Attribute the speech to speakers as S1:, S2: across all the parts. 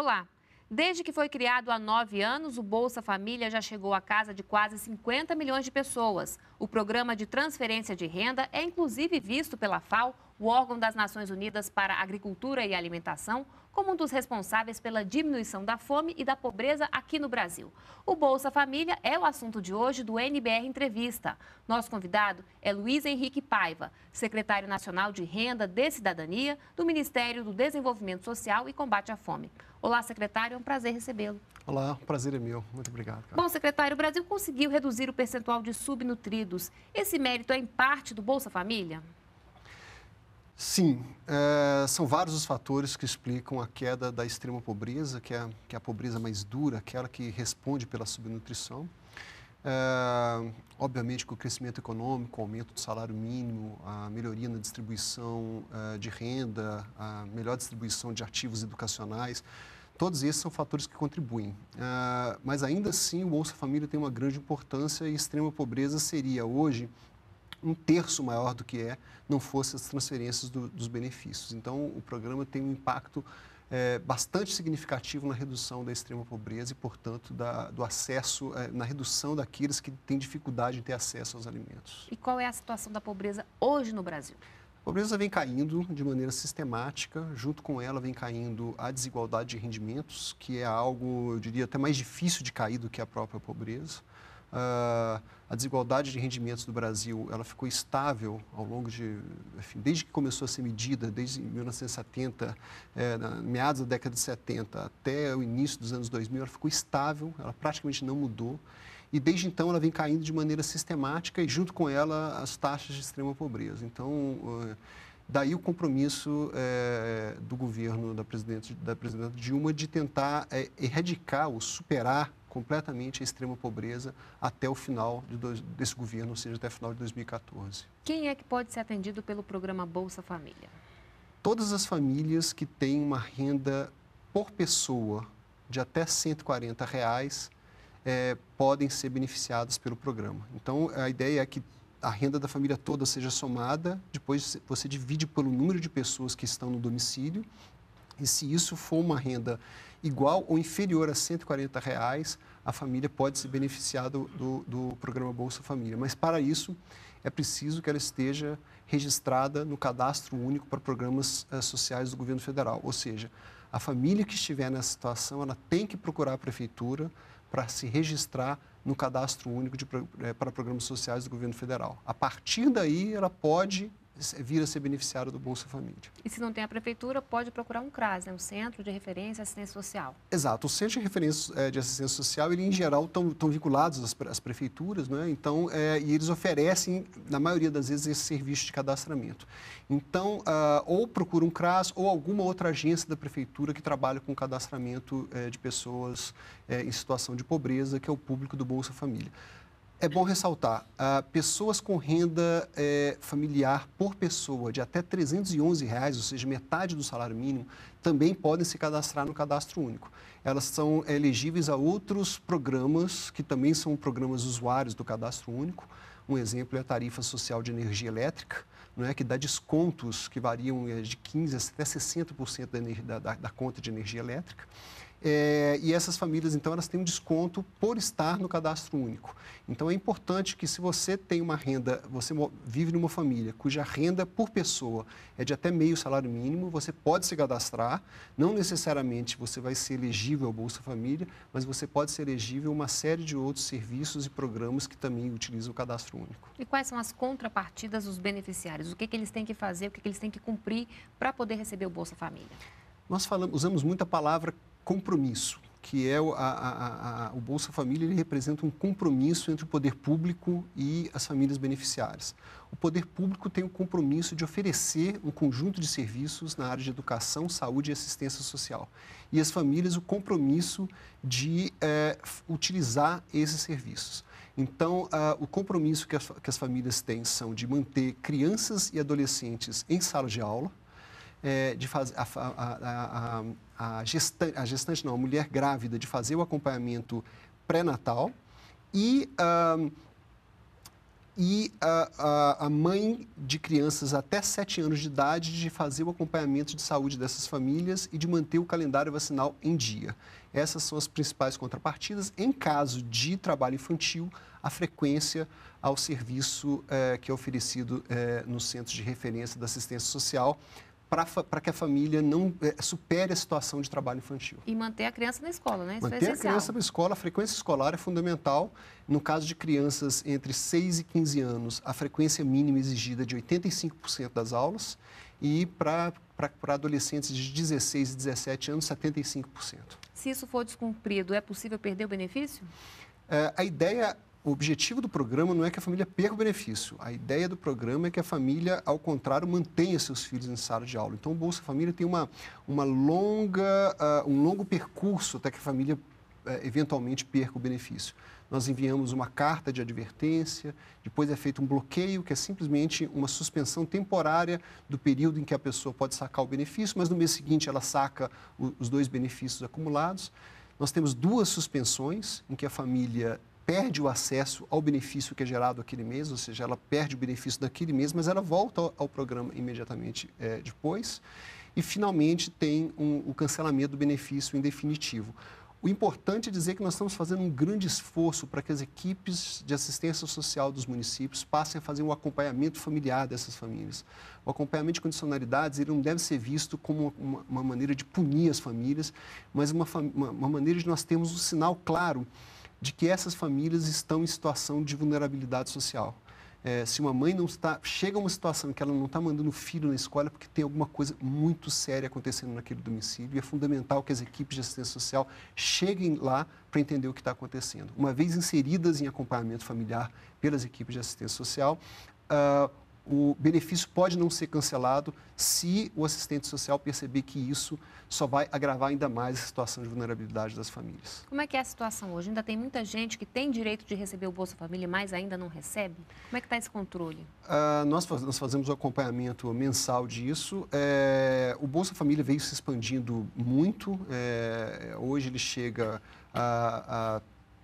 S1: Olá! Desde que foi criado há nove anos, o Bolsa Família já chegou à casa de quase 50 milhões de pessoas. O programa de transferência de renda é inclusive visto pela FAO, o órgão das Nações Unidas para Agricultura e Alimentação, como um dos responsáveis pela diminuição da fome e da pobreza aqui no Brasil. O Bolsa Família é o assunto de hoje do NBR Entrevista. Nosso convidado é Luiz Henrique Paiva, secretário nacional de Renda de Cidadania do Ministério do Desenvolvimento Social e Combate à Fome. Olá, secretário, é um prazer recebê-lo.
S2: Olá, o prazer é meu. Muito obrigado. Cara.
S1: Bom, secretário, o Brasil conseguiu reduzir o percentual de subnutridos. Esse mérito é em parte do Bolsa Família?
S2: Sim, é, são vários os fatores que explicam a queda da extrema pobreza, que é, que é a pobreza mais dura, aquela que responde pela subnutrição. É, obviamente com o crescimento econômico, o aumento do salário mínimo, a melhoria na distribuição ah, de renda, a melhor distribuição de ativos educacionais, todos esses são fatores que contribuem. Ah, mas ainda assim, o Bolsa Família tem uma grande importância e extrema pobreza seria hoje um terço maior do que é, não fosse as transferências do, dos benefícios. Então, o programa tem um impacto é, bastante significativo na redução da extrema pobreza e, portanto, da, do acesso, é, na redução daqueles que têm dificuldade em ter acesso aos alimentos.
S1: E qual é a situação da pobreza hoje no Brasil?
S2: A pobreza vem caindo de maneira sistemática, junto com ela vem caindo a desigualdade de rendimentos, que é algo, eu diria, até mais difícil de cair do que a própria pobreza. Uh, a desigualdade de rendimentos do Brasil ela ficou estável ao longo de enfim, desde que começou a ser medida desde 1970 é, meados da década de 70 até o início dos anos 2000 ela ficou estável ela praticamente não mudou e desde então ela vem caindo de maneira sistemática e junto com ela as taxas de extrema pobreza então uh, Daí o compromisso é, do governo da presidente, da presidenta Dilma de tentar é, erradicar ou superar completamente a extrema pobreza até o final de dois, desse governo, ou seja, até o final de 2014.
S1: Quem é que pode ser atendido pelo programa Bolsa Família?
S2: Todas as famílias que têm uma renda por pessoa de até 140 reais é, podem ser beneficiadas pelo programa. Então, a ideia é que a renda da família toda seja somada, depois você divide pelo número de pessoas que estão no domicílio, e se isso for uma renda igual ou inferior a R$ 140, reais, a família pode se beneficiar do, do, do programa Bolsa Família. Mas, para isso, é preciso que ela esteja registrada no cadastro único para programas uh, sociais do governo federal. Ou seja, a família que estiver nessa situação, ela tem que procurar a prefeitura para se registrar no cadastro único de, eh, para programas sociais do governo federal. A partir daí, ela pode vir a ser beneficiário do Bolsa Família.
S1: E se não tem a prefeitura, pode procurar um CRAS, né? um Centro de Referência e Assistência Social.
S2: Exato. O Centro de Referência é, de Assistência Social, ele, em geral, estão vinculados às, às, prefeituras, né? então, é, e eles oferecem, na maioria das vezes, esse serviço de cadastramento. Então, uh, ou procura um CRAS ou alguma outra agência da prefeitura que trabalha com cadastramento é, de pessoas é, em situação de pobreza, que é o público do Bolsa Família. É bom ressaltar, uh, pessoas com renda eh, familiar por pessoa de até R$ 311, reais, ou seja, metade do salário mínimo, também podem se cadastrar no Cadastro Único. Elas são elegíveis a outros programas, que também são programas usuários do Cadastro Único. Um exemplo é a tarifa social de energia elétrica, não é, que dá descontos que variam eh, de 15% até 60% da, da, da conta de energia elétrica. É, e essas famílias, então, elas têm um desconto por estar no cadastro único. Então, é importante que se você tem uma renda, você vive numa família cuja renda por pessoa é de até meio salário mínimo, você pode se cadastrar, não necessariamente você vai ser elegível ao Bolsa Família, mas você pode ser elegível a uma série de outros serviços e programas que também utilizam o cadastro único.
S1: E quais são as contrapartidas dos beneficiários? O que, que eles têm que fazer, o que, que eles têm que cumprir para poder receber o Bolsa Família?
S2: Nós falamos, usamos muito a palavra compromisso, que é o, a, a, a, o Bolsa Família, ele representa um compromisso entre o poder público e as famílias beneficiárias. O poder público tem o compromisso de oferecer um conjunto de serviços na área de educação, saúde e assistência social. E as famílias o compromisso de é, utilizar esses serviços. Então, o compromisso que as, que as famílias têm são de manter crianças e adolescentes em sala de aula, é, de fazer a, a, a, a gestante, a gestante não, a mulher grávida de fazer o acompanhamento pré-natal e, uh, e a, a mãe de crianças até 7 anos de idade de fazer o acompanhamento de saúde dessas famílias e de manter o calendário vacinal em dia. Essas são as principais contrapartidas. Em caso de trabalho infantil, a frequência ao serviço eh, que é oferecido eh, nos centros de referência da assistência social para que a família não é, supere a situação de trabalho infantil.
S1: E manter a criança na escola, né? Isso manter é a criança na
S2: escola, a frequência escolar é fundamental. No caso de crianças entre 6 e 15 anos, a frequência mínima exigida é de 85% das aulas e para adolescentes de 16 e 17 anos, 75%.
S1: Se isso for descumprido, é possível perder o benefício?
S2: É, a ideia o objetivo do programa não é que a família perca o benefício. A ideia do programa é que a família, ao contrário, mantenha seus filhos em sala de aula. Então, o Bolsa Família tem uma, uma longa, uh, um longo percurso até que a família uh, eventualmente perca o benefício. Nós enviamos uma carta de advertência, depois é feito um bloqueio, que é simplesmente uma suspensão temporária do período em que a pessoa pode sacar o benefício, mas no mês seguinte ela saca o, os dois benefícios acumulados. Nós temos duas suspensões em que a família perde o acesso ao benefício que é gerado aquele mês, ou seja, ela perde o benefício daquele mês, mas ela volta ao programa imediatamente é, depois. E, finalmente, tem um, o cancelamento do benefício indefinitivo. O importante é dizer que nós estamos fazendo um grande esforço para que as equipes de assistência social dos municípios passem a fazer um acompanhamento familiar dessas famílias. O acompanhamento de condicionalidades ele não deve ser visto como uma, uma maneira de punir as famílias, mas uma, uma, uma maneira de nós termos um sinal claro de que essas famílias estão em situação de vulnerabilidade social. É, se uma mãe não está chega a uma situação em que ela não está mandando o filho na escola porque tem alguma coisa muito séria acontecendo naquele domicílio e é fundamental que as equipes de assistência social cheguem lá para entender o que está acontecendo. Uma vez inseridas em acompanhamento familiar pelas equipes de assistência social, ah, o benefício pode não ser cancelado se o assistente social perceber que isso só vai agravar ainda mais a situação de vulnerabilidade das famílias.
S1: Como é que é a situação hoje? Ainda tem muita gente que tem direito de receber o Bolsa Família, mas ainda não recebe? Como é que está esse controle?
S2: Ah, nós, nós, fazemos o um acompanhamento mensal disso. É, o Bolsa Família veio se expandindo muito. É, hoje ele chega a, a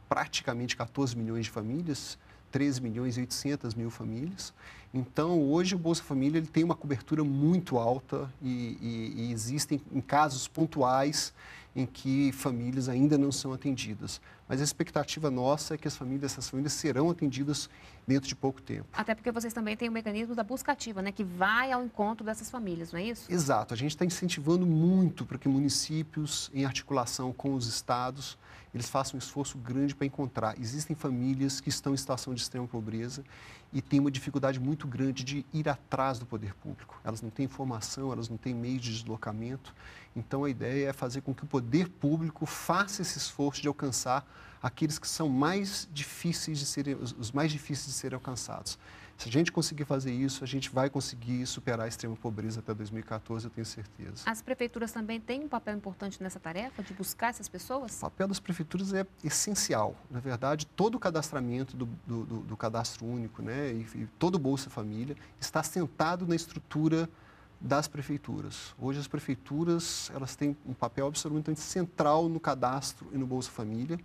S2: praticamente 14 milhões de famílias. 13 milhões e 800 mil famílias. Então, hoje o Bolsa Família ele tem uma cobertura muito alta e, e, e existem em casos pontuais em que famílias ainda não são atendidas. Mas a expectativa nossa é que as famílias, essas famílias serão atendidas dentro de pouco tempo.
S1: Até porque vocês também têm o um mecanismo da busca ativa, né, que vai ao encontro dessas famílias, não é isso?
S2: Exato. A gente está incentivando muito para que municípios, em articulação com os estados, eles façam um esforço grande para encontrar. Existem famílias que estão em situação de extrema pobreza e têm uma dificuldade muito grande de ir atrás do poder público. Elas não têm informação, elas não têm meios de deslocamento. Então, a ideia é fazer com que o poder público faça esse esforço de alcançar aqueles que são mais difíceis de serem, os mais difíceis de serem alcançados. Se a gente conseguir fazer isso, a gente vai conseguir superar a extrema pobreza até 2014, eu tenho certeza.
S1: As prefeituras também têm um papel importante nessa tarefa de buscar essas pessoas? O
S2: papel das prefeituras é essencial. Na verdade, todo o cadastramento do, do, do, do cadastro único né, e, e todo o Bolsa Família está assentado na estrutura das prefeituras. Hoje as prefeituras elas têm um papel absolutamente central no cadastro e no Bolsa Família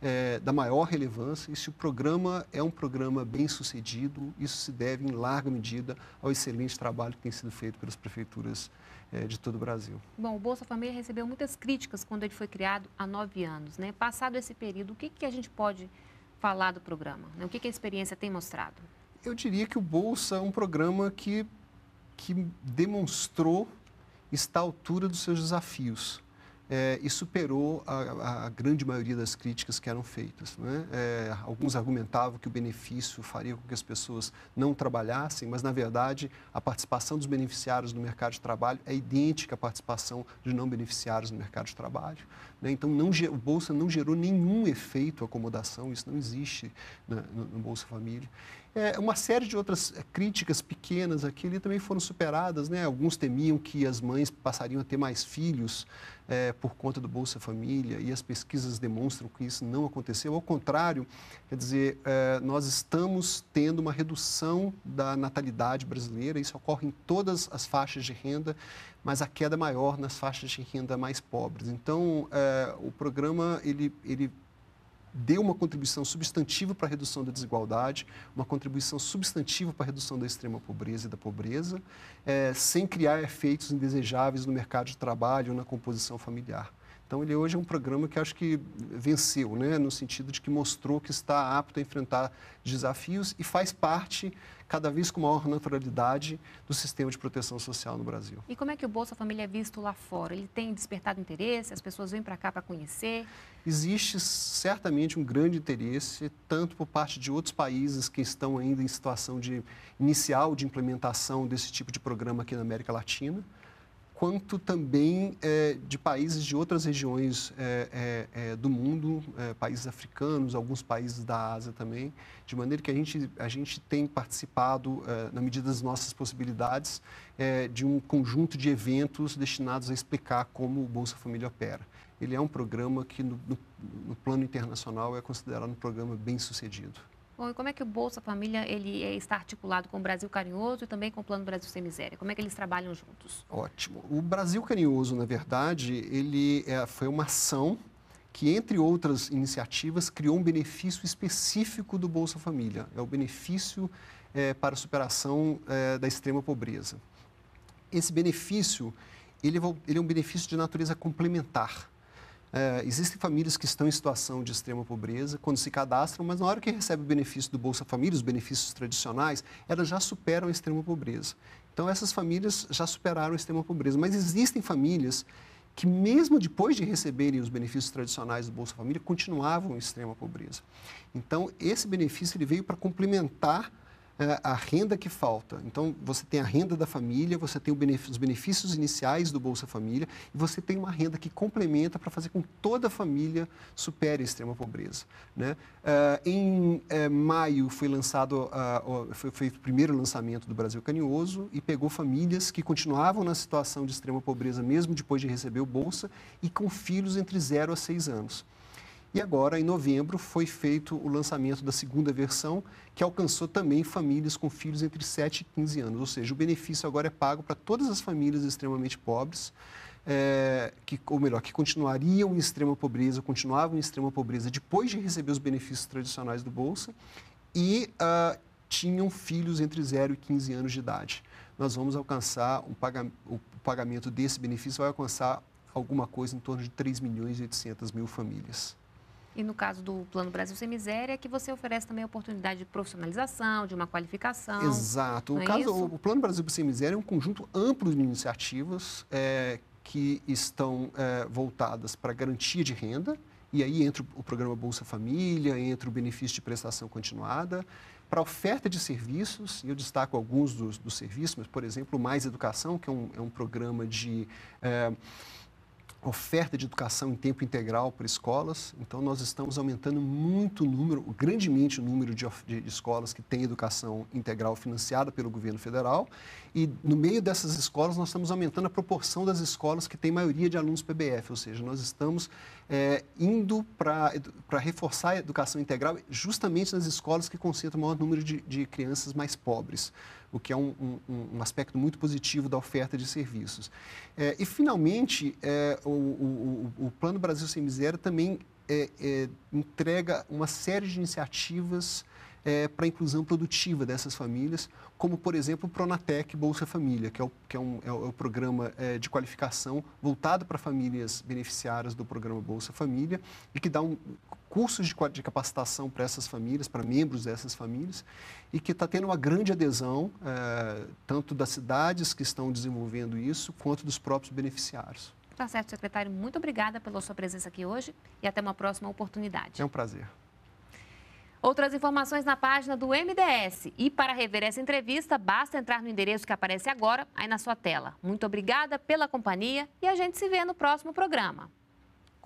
S2: é, da maior relevância e se o programa é um programa bem sucedido, isso se deve em larga medida ao excelente trabalho que tem sido feito pelas prefeituras é, de todo o Brasil.
S1: Bom, o Bolsa Família recebeu muitas críticas quando ele foi criado há nove anos. Né? Passado esse período, o que, que a gente pode falar do programa? Né? O que, que a experiência tem mostrado?
S2: Eu diria que o Bolsa é um programa que, que demonstrou estar à altura dos seus desafios é, e superou a, a, grande maioria das críticas que eram feitas. Né? É, eh, alguns argumentavam que o benefício faria com que as pessoas não trabalhassem, mas, na verdade, a participação dos beneficiários no mercado de trabalho é idêntica à participação de não beneficiários no mercado de trabalho. Né? Então, não, o Bolsa não gerou nenhum efeito acomodação, isso não existe né, no, no Bolsa Família. É, uma série de outras é, críticas pequenas aqui ali também foram superadas, né? Alguns temiam que as mães passariam a ter mais filhos é, por conta do Bolsa Família e as pesquisas demonstram que isso não aconteceu. Ao contrário, quer dizer, é, nós estamos tendo uma redução da natalidade brasileira, isso ocorre em todas as faixas de renda, mas a queda maior nas faixas de renda mais pobres. Então, é, o programa, ele, ele deu uma contribuição substantiva para a redução da desigualdade, uma contribuição substantiva para a redução da extrema pobreza e da pobreza, é, sem criar efeitos indesejáveis no mercado de trabalho ou na composição familiar. Então, ele hoje é um programa que acho que venceu, né? no sentido de que mostrou que está apto a enfrentar desafios e faz parte cada vez com maior naturalidade do sistema de proteção social no Brasil.
S1: E como é que o Bolsa Família é visto lá fora? Ele tem despertado interesse? As pessoas vêm para cá para conhecer?
S2: Existe certamente um grande interesse, tanto por parte de outros países que estão ainda em situação de inicial de implementação desse tipo de programa aqui na América Latina quanto também é, de países de outras regiões é, é, é do mundo, é, países africanos, alguns países da Ásia também, de maneira que a gente, a gente tem participado, é, na medida das nossas possibilidades, de um conjunto de eventos destinados a explicar como o Bolsa Família opera. Ele é um programa que, no, no, no plano internacional, é considerado um programa bem sucedido.
S1: Bom, e como é que o Bolsa Família ele é, está articulado com o Brasil Carinhoso e também com o Plano Brasil Sem Miséria? Como é que eles trabalham juntos?
S2: Ótimo. O Brasil Carinhoso, na verdade, ele é, foi uma ação que, entre outras iniciativas, criou um benefício específico do Bolsa Família. É o benefício é, para a superação é, da extrema pobreza. Esse benefício, ele, ele é um benefício de natureza complementar. É, existem famílias que estão em situação de extrema pobreza quando se cadastram, mas na hora que recebe o benefício do Bolsa Família, os benefícios tradicionais, elas já superam a extrema pobreza. Então, essas famílias já superaram a extrema pobreza. Mas existem famílias que, mesmo depois de receberem os benefícios tradicionais do Bolsa Família, continuavam em extrema pobreza. Então, esse benefício ele veio para complementar é a renda que falta. Então, você tem a renda da família, você tem os benefícios iniciais do Bolsa Família e você tem uma renda que complementa para fazer com que toda a família supere a extrema pobreza. Né? É, em é, maio foi lançado, foi, o primeiro lançamento do Brasil Carinhoso e pegou famílias que continuavam na situação de extrema pobreza mesmo depois de receber o Bolsa e com filhos entre 0 a 6 anos. E agora, em novembro, foi feito o lançamento da segunda versão, que alcançou também famílias com filhos entre 7 e 15 anos. Ou seja, o benefício agora é pago para todas as famílias extremamente pobres, é, que, ou melhor, que continuariam em extrema pobreza, continuavam em extrema pobreza depois de receber os benefícios tradicionais do Bolsa e uh, tinham filhos entre 0 e 15 anos de idade. Nós vamos alcançar, um o pagamento desse benefício vai alcançar alguma coisa em torno de 3 milhões e 800 mil
S1: famílias. E no caso do Plano Brasil Sem Miséria, é que você oferece também a oportunidade de profissionalização, de uma qualificação.
S2: Exato. O, é caso, o Plano Brasil Sem Miséria é um conjunto amplo de iniciativas é, que estão é, voltadas para garantia de renda. E aí entra o programa Bolsa Família, entra o benefício de prestação continuada para oferta de serviços, e eu destaco alguns dos, dos, serviços, mas, por exemplo, o Mais Educação, que é um, é um programa de é, oferta de educação em tempo integral para escolas. Então, nós estamos aumentando muito o número, grandemente o número de, de, escolas que têm educação integral financiada pelo governo federal. E, no meio dessas escolas, nós estamos aumentando a proporção das escolas que têm maioria de alunos PBF, ou seja, nós estamos é, indo para reforçar a educação integral justamente nas escolas que concentram o maior número de, de crianças mais pobres o que é um, um, um aspecto muito positivo da oferta de serviços. É, e, finalmente, é, o, o, o, Plano Brasil Sem Miséria também é, é, entrega uma série de iniciativas é, para a inclusão produtiva dessas famílias, como, por exemplo, o Pronatec Bolsa Família, que é o, que é um, é o é programa é, de qualificação voltado para famílias beneficiárias do programa Bolsa Família e que dá um, cursos de, de capacitação para essas famílias, para membros dessas famílias, e que está tendo uma grande adesão, é, tanto das cidades que estão desenvolvendo isso, quanto dos próprios beneficiários.
S1: Tá certo, secretário. Muito obrigada pela sua presença aqui hoje e até uma próxima oportunidade. É um prazer. Outras informações na página do MDS. E para rever essa entrevista, basta entrar no endereço que aparece agora aí na sua tela. Muito obrigada pela companhia e a gente se vê no próximo programa.